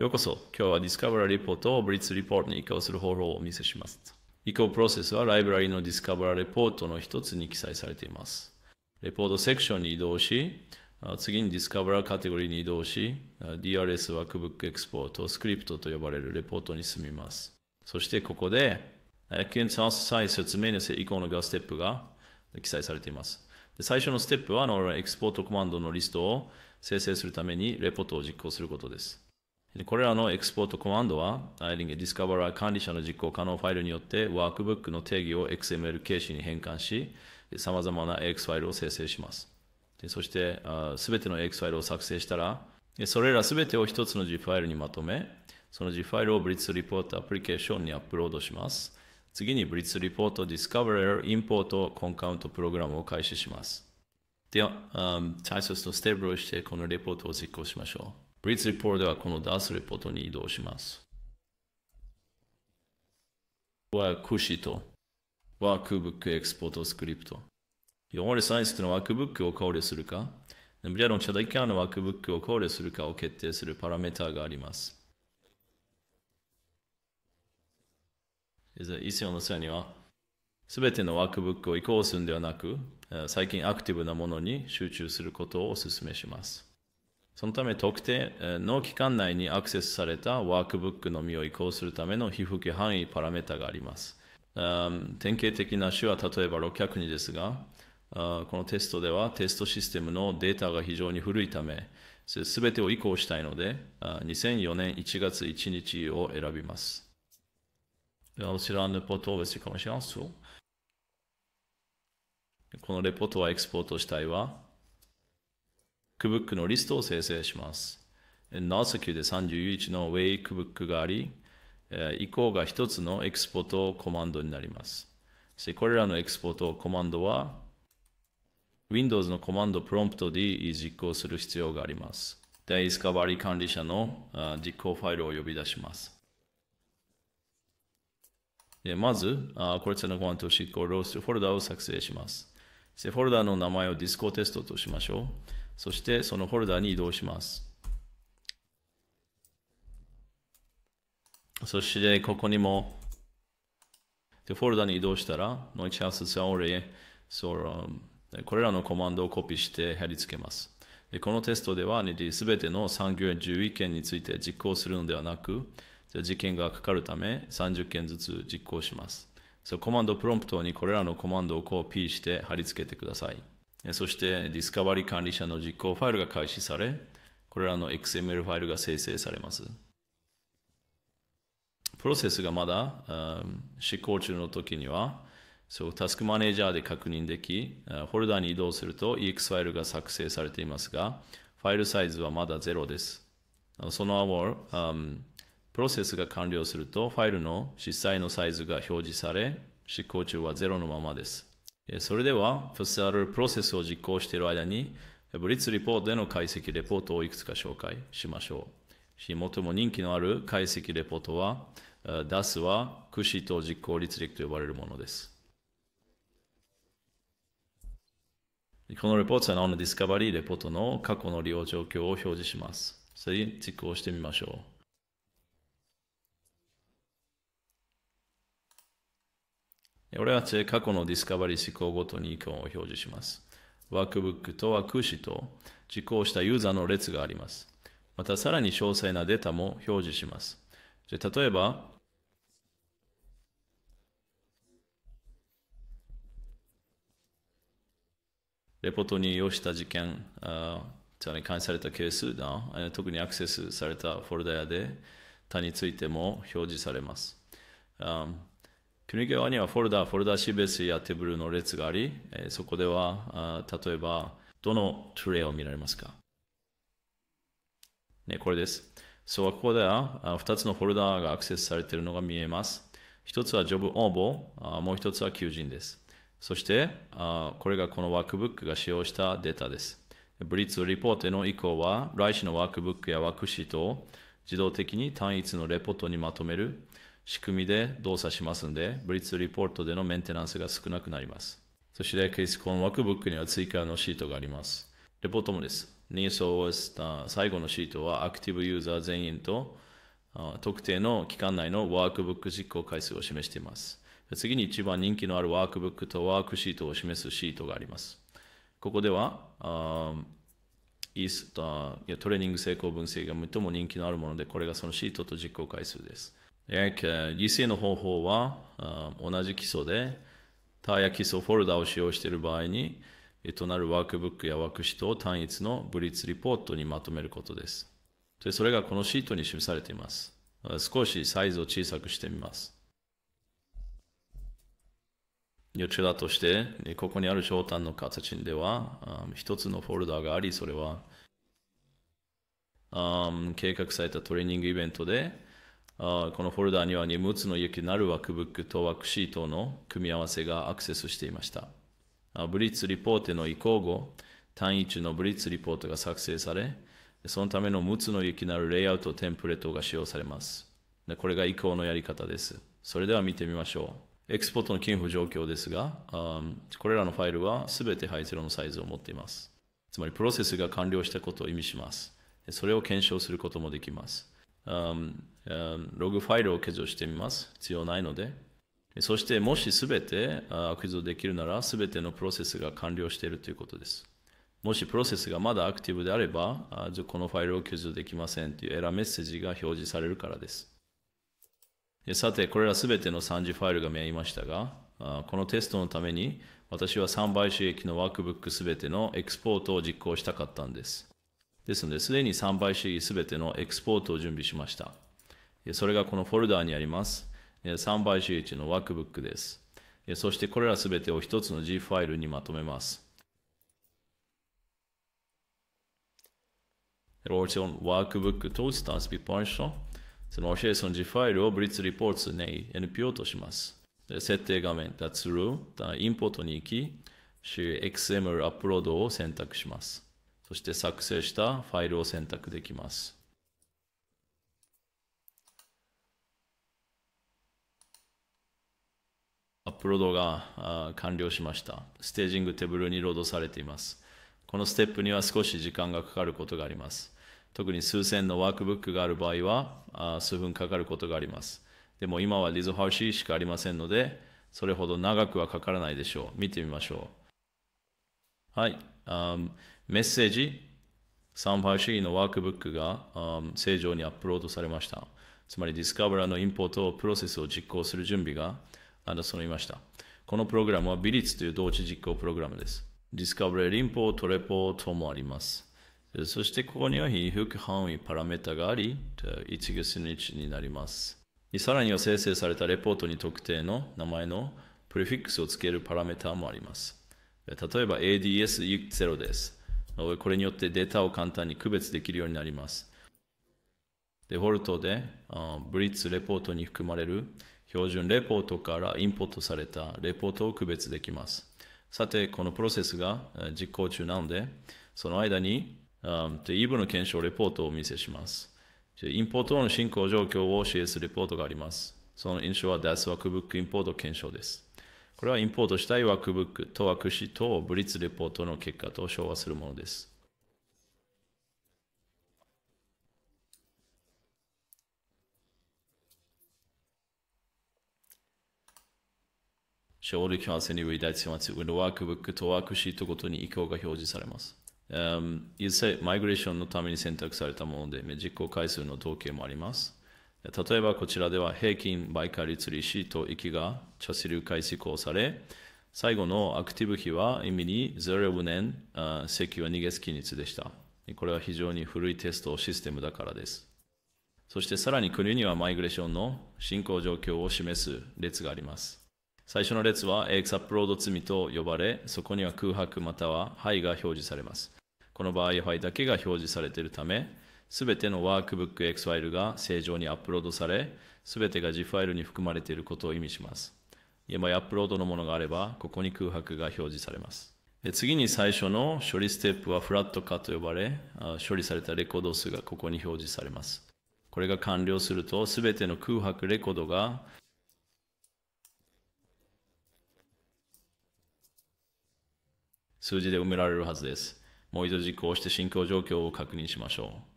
ようこそ今日は Discover レポートを Blitz ポートに移行する方法をお見せします移行プロセスはライブラリの Discover レポートの一つに記載されていますレポートセクションに移動し次に Discover カテゴリーに移動し DRS ワークブックエクスポートスクリプトと呼ばれるレポートに進みますそしてここで薬検査際説明の以降のガステップが記載されていますで最初のステップはエクスポートコマンドのリストを生成するためにレポートを実行することですこれらのエクスポートコマンドは、Erlang d i s c o v e r 管理者の実行可能ファイルによってワークブックの定義を XML 形式に変換し、さまざまな AX ファイルを生成します。そして、すべての AX ファイルを作成したら、それらすべてを一つの ZIP ファイルにまとめ、その ZIP ファイルを Blitz Report アプリケーションにアップロードします。次に Blitz Report Discoverer Import コンカウントプログラムを開始します。では、体操とステーブルをして、このレポートを実行しましょう。ブリッツリポールではこのダースレポートに移動します。ワークシート、ワークブックエクスポートスクリプト。汚れサイズとのワークブックを考慮するか、デブリアのチャダイキャーのワークブックを考慮するかを決定するパラメータがあります。以前の際には、すべてのワークブックを移行するんではなく、最近アクティブなものに集中することをお勧めします。そのため特定の期間内にアクセスされたワークブックのみを移行するための被覆器範囲パラメータがあります。典型的な種は例えば6 0人ですが、このテストではテストシステムのデータが非常に古いため、すべてを移行したいので、2004年1月1日を選びます。このレポートはエクスポートしたいわ。クブックのリストを生成します。長崎で31のウェイクブックがあり、以降が1つのエクスポートコマンドになります。これらのエクスポートコマンドは、Windows のコマンドプロンプトで実行する必要があります。で、イスカバリー管理者の実行ファイルを呼び出します。でまず、これらのコマンドを執行ロースフォルダを作成します。フォルダの名前をディスコテストとしましょう。そしてそのフォルダに移動します。そしてここにも、でフォルダに移動したら、ノイチハウスサオレそのこれらのコマンドをコピーして貼り付けます。でこのテストでは、すべての産業や11件について実行するのではなく、事件がかかるため30件ずつ実行します。そコマンドプロンプトにこれらのコマンドをコピーして貼り付けてください。そしてディスカバリー管理者の実行ファイルが開始され、これらの XML ファイルが生成されます。プロセスがまだ、うん、執行中の時には、そう、タスクマネージャーで確認でき、フォルダに移動すると EX ファイルが作成されていますが、ファイルサイズはまだゼロです。その後、う m プロセスが完了すると、ファイルの実際のサイズが表示され、執行中はゼロのままです。それでは、スアルプロセスを実行している間に、ブリッツリポートでの解析レポートをいくつか紹介しましょう。最も人気のある解析レポートは、DAS はシと実行率力と呼ばれるものです。このレポートは n o n d i s c リ v レポートの過去の利用状況を表示します。それ実行してみましょう。俺は過去のディスカバリー思考ごとに意見を表示します。ワークブックとは空詞と受講したユーザーの列があります。またさらに詳細なデータも表示します。例えば、レポートに要した事件、に関されたケースだ、特にアクセスされたフォルダやデータについても表示されます。あ国側にはフォルダ、フォルダシベースやテーブルの列があり、そこでは、例えば、どのトレイを見られますかね、これです。そう、ここでは2つのフォルダがアクセスされているのが見えます。1つはジョブ応募、もう1つは求人です。そして、これがこのワークブックが使用したデータです。ブリッツリポートへの以降は、来週のワークブックやワークシートを自動的に単一のレポートにまとめる。仕組みで動作しますんで、ブリッツリポートでのメンテナンスが少なくなります。そして、ケースコンワークブックには追加のシートがあります。レポートもです。ニースを終えた最後のシートは、アクティブユーザー全員と、特定の期間内のワークブック実行回数を示しています。次に一番人気のあるワークブックとワークシートを示すシートがあります。ここでは、イースターやトレーニング成功分析が最も人気のあるもので、これがそのシートと実行回数です。犠牲の方法は同じ基礎で、ターや基礎フォルダを使用している場合に、となるワークブックやワークシートを単一のブリッツリポートにまとめることです。でそれがこのシートに示されています。少しサイズを小さくしてみます。予兆だとして、ここにある焦炭の形では、一つのフォルダがあり、それは、計画されたトレーニングイベントで、このフォルダには2つの雪なるワークブックとワークシートの組み合わせがアクセスしていました。ブリッツリポートの移行後、単一のブリッツリポートが作成され、そのための6つの雪なるレイアウトテンプレートが使用されます。これが移行のやり方です。それでは見てみましょう。エクスポートの金付状況ですが、これらのファイルは全てゼロのサイズを持っています。つまりプロセスが完了したことを意味します。それを検証することもできます。ログファイルを削除してみます。必要ないので。そして、もしすべて削除できるなら、すべてのプロセスが完了しているということです。もしプロセスがまだアクティブであれば、このファイルを削除できませんというエラーメッセージが表示されるからです。さて、これらすべての3次ファイルが見えましたが、このテストのために私は3倍収益のワークブックすべてのエクスポートを実行したかったんです。ですので、すでに3倍主義すべてのエクスポートを準備しました。それがこのフォルダーにあります。3倍主義地のワークブックです。そしてこれらすべてを一つの G ファイルにまとめます。Rotation Workbook t o s t a r s Bipartial その G ファイルをブリッツリポーツ o r に NPO とします。設定画面、t h a t u インポートに行き、XML アップロードを選択します。そして作成したファイルを選択できます。アップロードが完了しました。ステージングテーブルにロードされています。このステップには少し時間がかかることがあります。特に数千のワークブックがある場合は数分かかることがあります。でも今はリゾハウシーしかありませんので、それほど長くはかからないでしょう。見てみましょう。はい。Um, メッセージ、サンパーシーのワークブックが、um, 正常にアップロードされました。つまりディスカバラのインポートプロセスを実行する準備が争いました。このプログラムはビリッツという同時実行プログラムです。ディスカバラリンポートレポートもあります。そしてここには非復範囲パラメータがあり、一月日になります。さらには生成されたレポートに特定の名前のプレフィックスを付けるパラメータもあります。例えば ADS0 です。これによってデータを簡単に区別できるようになります。デフォルトで、ブリッツレポートに含まれる標準レポートからインポートされたレポートを区別できます。さて、このプロセスが実行中なので、その間に、EV の検証レポートをお見せします。インポートの進行状況を CS レポートがあります。その印象は DAS ブックインポート検証です。これはインポートしたいワークブックとワークシートをブリッツレポートの結果と昭和するものです。勝利キャンセにます。ワークブックとワークシートごとに意向が表示されます。Um, マイグレーションのために選択されたもので、実行回数の統計もあります。例えばこちらでは平均倍化率利子と息が茶する解施行され、最後のアクティブ比は意味に0年石油は逃げすき率でした。これは非常に古いテストシステムだからです。そしてさらに国にはマイグレーションの進行状況を示す列があります。最初の列は AX アップロード罪と呼ばれ、そこには空白または灰が表示されます。この場合、灰だけが表示されているため、すべてのワークブック X ファイルが正常にアップロードされ、すべてが z ファイルに含まれていることを意味します。今アップロードのものがあれば、ここに空白が表示されます。次に最初の処理ステップはフラット化と呼ばれ、処理されたレコード数がここに表示されます。これが完了すると、すべての空白レコードが数字で埋められるはずです。もう一度実行して進行状況を確認しましょう。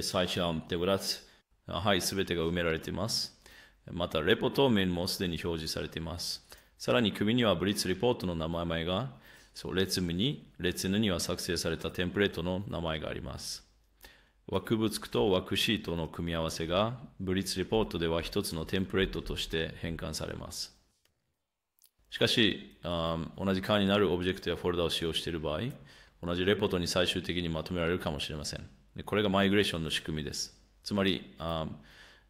最初は手ぶラツ。はい、すべてが埋められています。また、レポート面もすでに表示されています。さらに、首にはブリッツレポートの名前が、そう列務に、列ヌには作成されたテンプレートの名前があります。枠物区と枠シートの組み合わせが、ブリッツレポートでは一つのテンプレートとして変換されます。しかし、同じーになるオブジェクトやフォルダを使用している場合、同じレポートに最終的にまとめられるかもしれません。でこれがマイグレーションの仕組みです。つまり、あ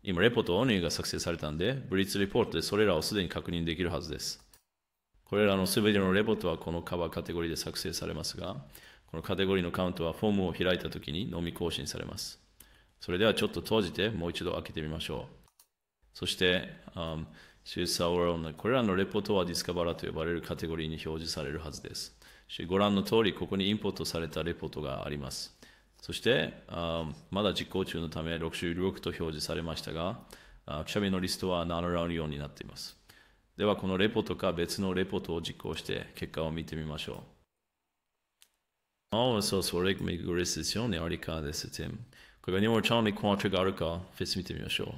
今、レポートオンリーが作成されたので、ブリッツレポートでそれらをすでに確認できるはずです。これらの全てのレポートはこのカバーカテゴリーで作成されますが、このカテゴリーのカウントはフォームを開いたときにのみ更新されます。それではちょっと閉じてもう一度開けてみましょう。そして、シューサーオーロンこれらのレポートはディスカバラと呼ばれるカテゴリーに表示されるはずです。ご覧の通り、ここにインポートされたレポートがあります。そして、まだ実行中のため、6種6と表示されましたが、くしゃみのリストは並らうようになっています。では、このレポートか別のレポートを実行して、結果を見てみましょう。Vamos ao sua reconfiguração e aplicar desse tema. Quando eu chamo de quanto agora, fiz me também show.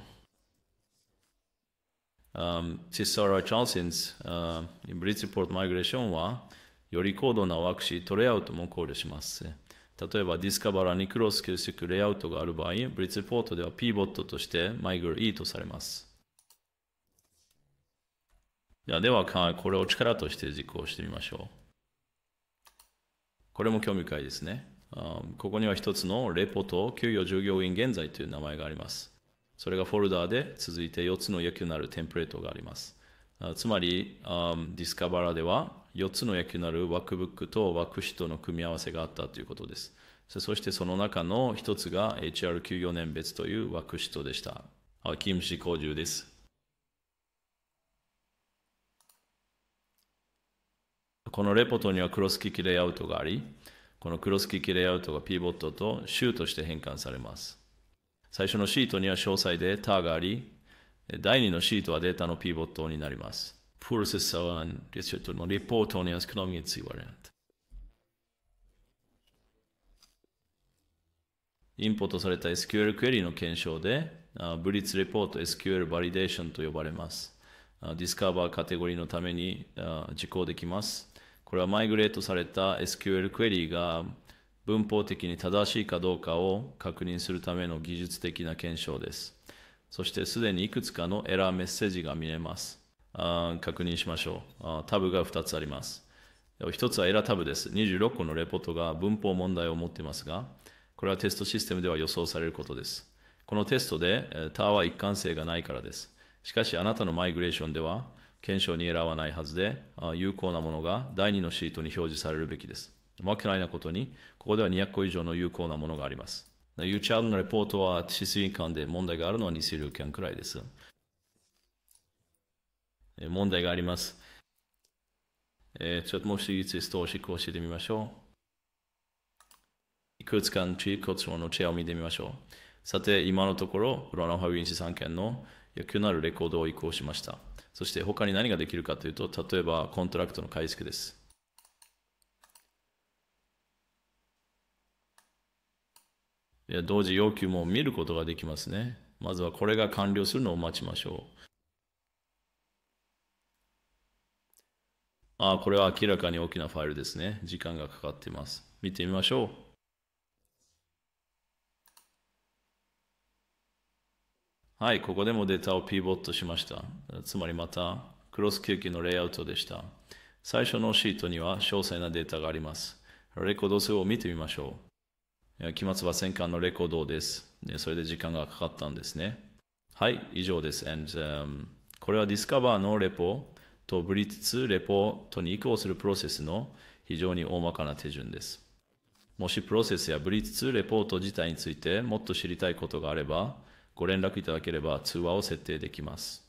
Um, se será a chance, em British Port Migration, より高度なワークシートレイアウトも考慮します。例えば、ディスカバラにクロス給クレイアウトがある場合、ブリッツポートでは p ボットとしてマイグル e とされます。では、これを力として実行してみましょう。これも興味深いですね。ここには一つのレポと給与従業員現在という名前があります。それがフォルダーで続いて4つの野球なるテンプレートがあります。つまり、ディスカバラでは4つの野球なるワークブックとワークシートの組み合わせがあったということです。そしてその中の一つが HR 9 4年別というワークシートでした。キムシ工獣です。このレポートにはクロス機器レイアウトがあり、このクロス機器レイアウトがピボットとシューとして変換されます。最初のシートには詳細でターがあり、第2のシートはデータのピボットになります。プロセッサーはリすと、reportern är s k r o v n i n インポートされた SQL クエリの検証で、ブリッツレポート SQL バリデーションと呼ばれます。ディスカバーカテゴリーのために実行できます。これはマイグレートされた SQL クエリが文法的に正しいかどうかを確認するための技術的な検証です。そしてすでにいくつかのエラーメッセージが見えます。あ確認しましょうタブが2つあります。1つはエラータブです。26個のレポートが文法問題を持っていますが、これはテストシステムでは予想されることです。このテストでターは一貫性がないからです。しかしあなたのマイグレーションでは検証にエラーはないはずで、有効なものが第2のシートに表示されるべきです。負けないなことに、ここでは200個以上の有効なものがあります。ユーチャードのレポートは指水間で問題があるのは20両件くらいです。問題があります。えー、ちょっともう一つ投資教えてみましょう。いくつかの中古のチェアを見てみましょう。さて、今のところ、ロナハウィン資産件の野球なるレコードを移行しました。そして他に何ができるかというと、例えばコントラクトの解析です。同時要求も見ることができますね。まずはこれが完了するのを待ちましょう。ああ、これは明らかに大きなファイルですね。時間がかかっています。見てみましょう。はい、ここでもデータをピーボットしました。つまりまた、クロス休憩のレイアウトでした。最初のシートには詳細なデータがあります。レコード数を見てみましょう。期末は戦艦のレコードです。それで時間がかかったんですね。はい、以上です。And、um,、これはディスカバーのレポとブリッツレポートに移行するプロセスの非常に大まかな手順です。もしプロセスやブリッツレポート自体についてもっと知りたいことがあれば、ご連絡いただければ通話を設定できます。